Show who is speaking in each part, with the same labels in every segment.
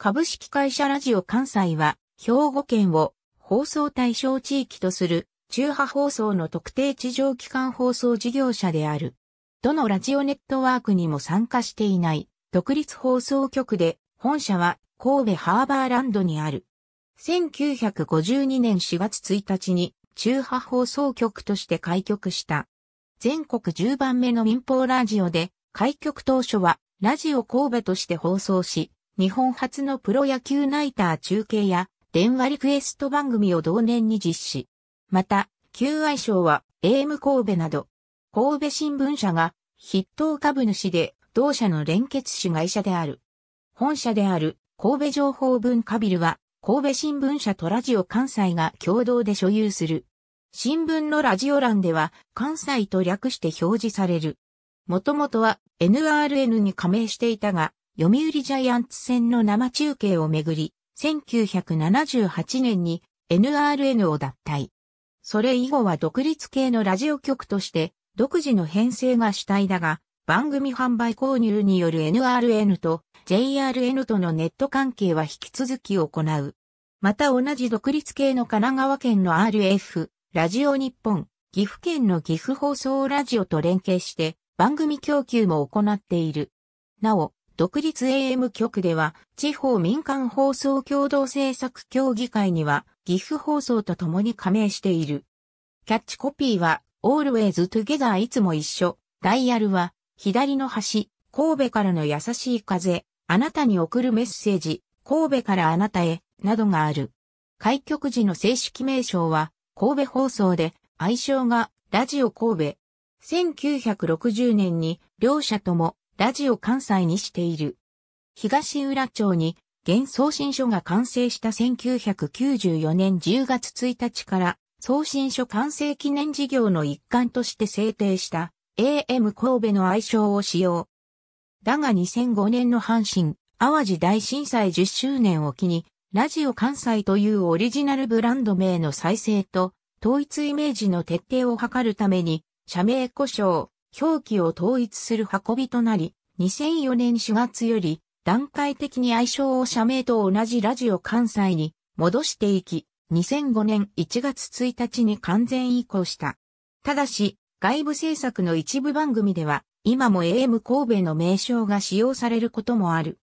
Speaker 1: 株式会社ラジオ関西は、兵庫県を放送対象地域とする中波放送の特定地上機関放送事業者である。どのラジオネットワークにも参加していない独立放送局で、本社は神戸ハーバーランドにある。1952年4月1日に中波放送局として開局した。全国10番目の民放ラジオで、開局当初はラジオ神戸として放送し、日本初のプロ野球ナイター中継や電話リクエスト番組を同年に実施。また、旧愛賞は AM 神戸など、神戸新聞社が筆頭株主で同社の連結子会社である。本社である神戸情報文化ビルは神戸新聞社とラジオ関西が共同で所有する。新聞のラジオ欄では関西と略して表示される。もともとは NRN に加盟していたが、読売ジャイアンツ戦の生中継をめぐり、1978年に NRN を脱退。それ以後は独立系のラジオ局として独自の編成が主体だが、番組販売購入による NRN と JRN とのネット関係は引き続き行う。また同じ独立系の神奈川県の RF、ラジオ日本、岐阜県の岐阜放送ラジオと連携して番組供給も行っている。なお、独立 AM 局では、地方民間放送共同制作協議会には、岐阜放送と共に加盟している。キャッチコピーは、Always Together いつも一緒。ダイヤルは、左の端、神戸からの優しい風、あなたに送るメッセージ、神戸からあなたへ、などがある。開局時の正式名称は、神戸放送で、愛称が、ラジオ神戸。1960年に、両者とも、ラジオ関西にしている。東浦町に現送信所が完成した1994年10月1日から送信所完成記念事業の一環として制定した AM 神戸の愛称を使用。だが2005年の阪神、淡路大震災10周年を機に、ラジオ関西というオリジナルブランド名の再生と、統一イメージの徹底を図るために、社名故障、表記を統一する運びとなり、2004年4月より段階的に愛称を社名と同じラジオ関西に戻していき、2005年1月1日に完全移行した。ただし、外部制作の一部番組では、今も AM 神戸の名称が使用されることもある。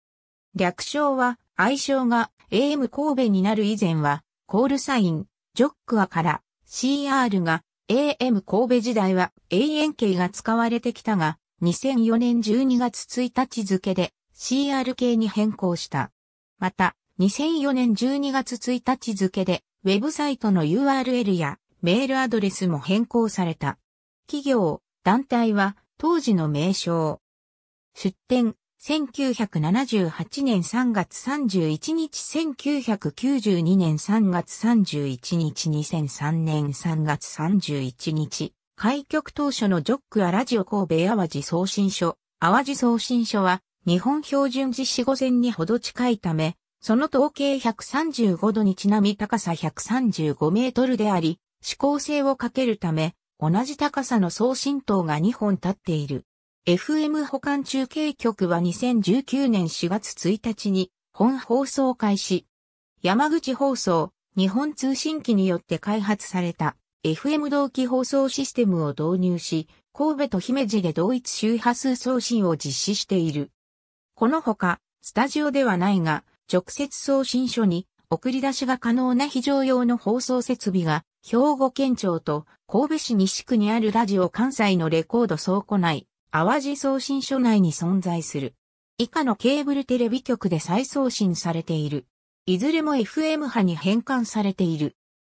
Speaker 1: 略称は、愛称が AM 神戸になる以前は、コールサイン、ジョックアから CR が AM 神戸時代は永遠 k が使われてきたが、2004年12月1日付で CR k に変更した。また、2004年12月1日付で、ウェブサイトの URL やメールアドレスも変更された。企業、団体は当時の名称。出店、1978年3月31日、1992年3月31日、2003年3月31日、開局当初のジョックアラジオ神戸淡路送信所、淡路送信所は日本標準実施5 0にほど近いため、その統計135度にちなみ高さ135メートルであり、指向性をかけるため、同じ高さの送信塔が2本立っている。FM 保管中継局は2019年4月1日に本放送開始。山口放送、日本通信機によって開発された FM 同期放送システムを導入し、神戸と姫路で同一周波数送信を実施している。このほか、スタジオではないが、直接送信所に送り出しが可能な非常用の放送設備が、兵庫県庁と神戸市西区にあるラジオ関西のレコード倉庫内、淡路送信所内に存在する。以下のケーブルテレビ局で再送信されている。いずれも FM 波に変換されている。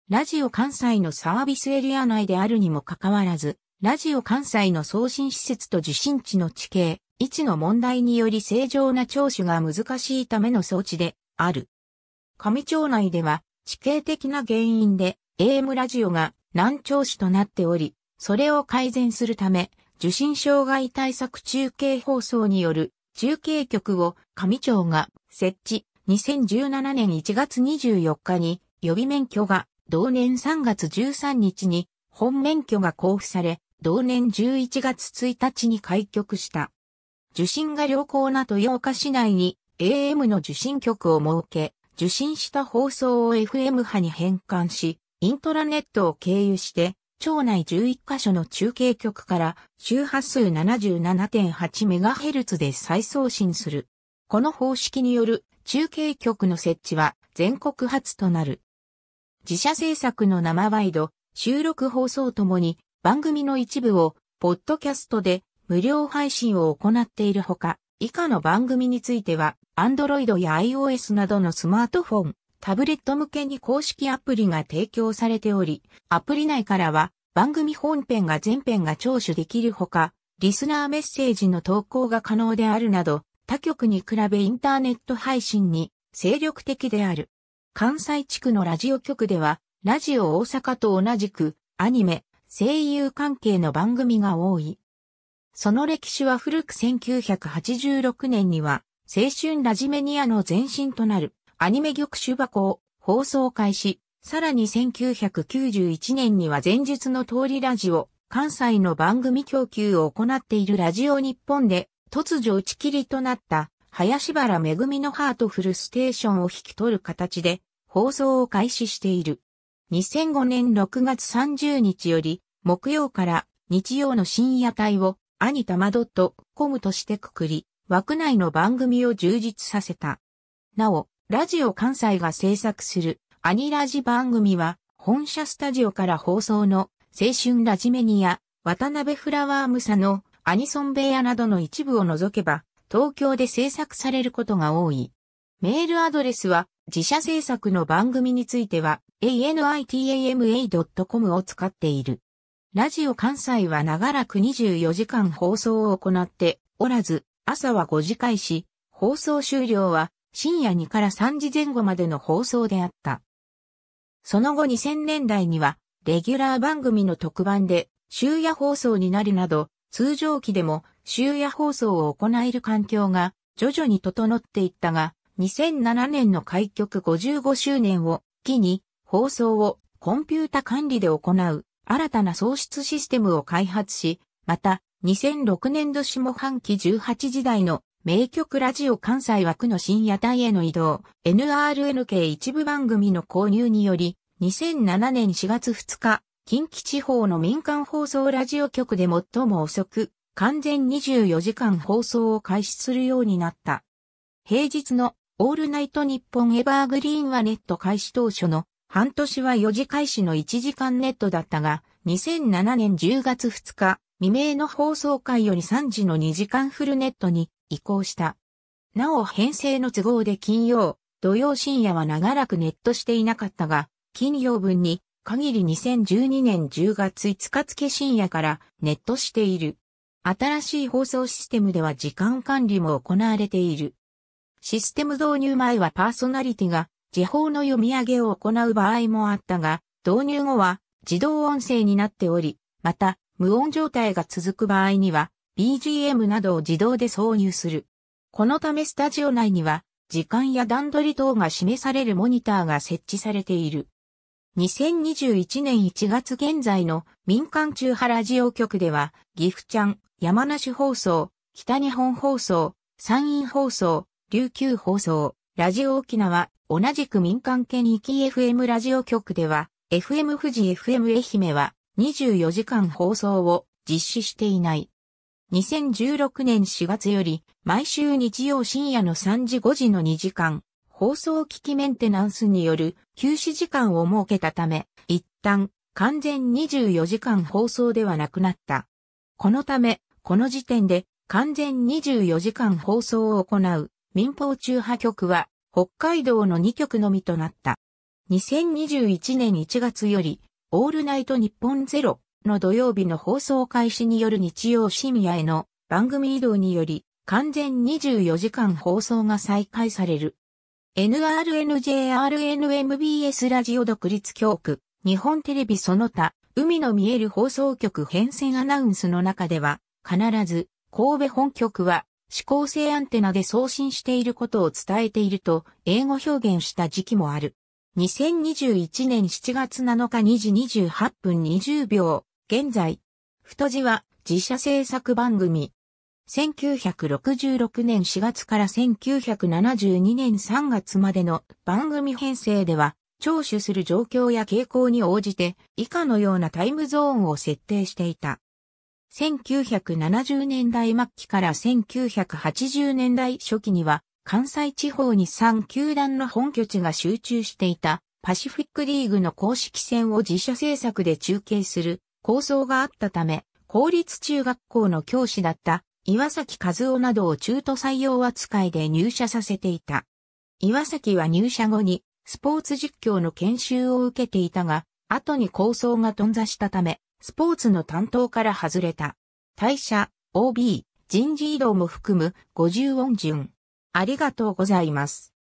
Speaker 1: ラジオ関西のサービスエリア内であるにもかかわらず、ラジオ関西の送信施設と受信地の地形、位置の問題により正常な聴取が難しいための装置である。上町内では地形的な原因で AM ラジオが難聴視となっており、それを改善するため、受信障害対策中継放送による中継局を上町が設置。2017年1月24日に予備免許が同年3月13日に本免許が交付され、同年11月1日に開局した。受信が良好な豊岡市内に AM の受信局を設け、受信した放送を FM 波に変換し、イントラネットを経由して町内11カ所の中継局から周波数 77.8MHz で再送信する。この方式による中継局の設置は全国初となる。自社制作の生ワイド、収録放送ともに番組の一部をポッドキャストで無料配信を行っているほか、以下の番組については Android や iOS などのスマートフォン、タブレット向けに公式アプリが提供されており、アプリ内からは番組本編が全編が聴取できるほか、リスナーメッセージの投稿が可能であるなど、他局に比べインターネット配信に精力的である。関西地区のラジオ局では、ラジオ大阪と同じく、アニメ、声優関係の番組が多い。その歴史は古く1986年には、青春ラジメニアの前身となる。アニメ玉手箱を放送開始、さらに1991年には前述の通りラジオ、関西の番組供給を行っているラジオ日本で、突如打ち切りとなった、林原めぐみのハートフルステーションを引き取る形で、放送を開始している。2005年6月30日より、木曜から日曜の深夜帯を、アニタマドットコムとしてくくり、枠内の番組を充実させた。なお、ラジオ関西が制作するアニラジ番組は本社スタジオから放送の青春ラジメニア、渡辺フラワームサのアニソン部屋などの一部を除けば東京で制作されることが多い。メールアドレスは自社制作の番組については anitam.com a を使っている。ラジオ関西は長らく24時間放送を行っておらず、朝は5時開始、放送終了は深夜2から3時前後までの放送であった。その後2000年代には、レギュラー番組の特番で、終夜放送になるなど、通常期でも終夜放送を行える環境が徐々に整っていったが、2007年の開局55周年を機に放送をコンピュータ管理で行う新たな創出システムを開発し、また2006年度下半期18時代の名曲ラジオ関西枠の深夜帯への移動、NRNK 一部番組の購入により、2007年4月2日、近畿地方の民間放送ラジオ局で最も遅く、完全24時間放送を開始するようになった。平日のオールナイト日本エバーグリーンはネット開始当初の半年は4時開始の1時間ネットだったが、2007年10月2日、未明の放送回より3時の2時間フルネットに移行した。なお編成の都合で金曜、土曜深夜は長らくネットしていなかったが、金曜分に限り2012年10月5日付深夜からネットしている。新しい放送システムでは時間管理も行われている。システム導入前はパーソナリティが時報の読み上げを行う場合もあったが、導入後は自動音声になっており、また無音状態が続く場合には BGM などを自動で挿入する。このためスタジオ内には、時間や段取り等が示されるモニターが設置されている。2021年1月現在の民間中波ラジオ局では、岐阜ちゃん、山梨放送、北日本放送、山陰放送、琉球放送、ラジオ沖縄、同じく民間県域 FM ラジオ局では、FM 富士 FM 愛媛は24時間放送を実施していない。2016年4月より毎週日曜深夜の3時5時の2時間、放送機器メンテナンスによる休止時間を設けたため、一旦完全24時間放送ではなくなった。このため、この時点で完全24時間放送を行う民放中波局は北海道の2局のみとなった。2021年1月よりオールナイト日本ゼロの土曜日の放送開始による日曜深夜への番組移動により、完全24時間放送が再開される。NRNJRNMBS ラジオ独立教区、日本テレビその他、海の見える放送局変遷アナウンスの中では、必ず、神戸本局は、指向性アンテナで送信していることを伝えていると、英語表現した時期もある。2021年7月7日2時28分20秒、現在、太字は自社制作番組。1966年4月から1972年3月までの番組編成では、聴取する状況や傾向に応じて以下のようなタイムゾーンを設定していた。1970年代末期から1980年代初期には、関西地方に3球団の本拠地が集中していたパシフィックリーグの公式戦を自社制作で中継する構想があったため、公立中学校の教師だった岩崎和夫などを中途採用扱いで入社させていた。岩崎は入社後にスポーツ実況の研修を受けていたが、後に構想が頓挫したため、スポーツの担当から外れた。退社、OB、人事異動も含む50音順。ありがとうございます。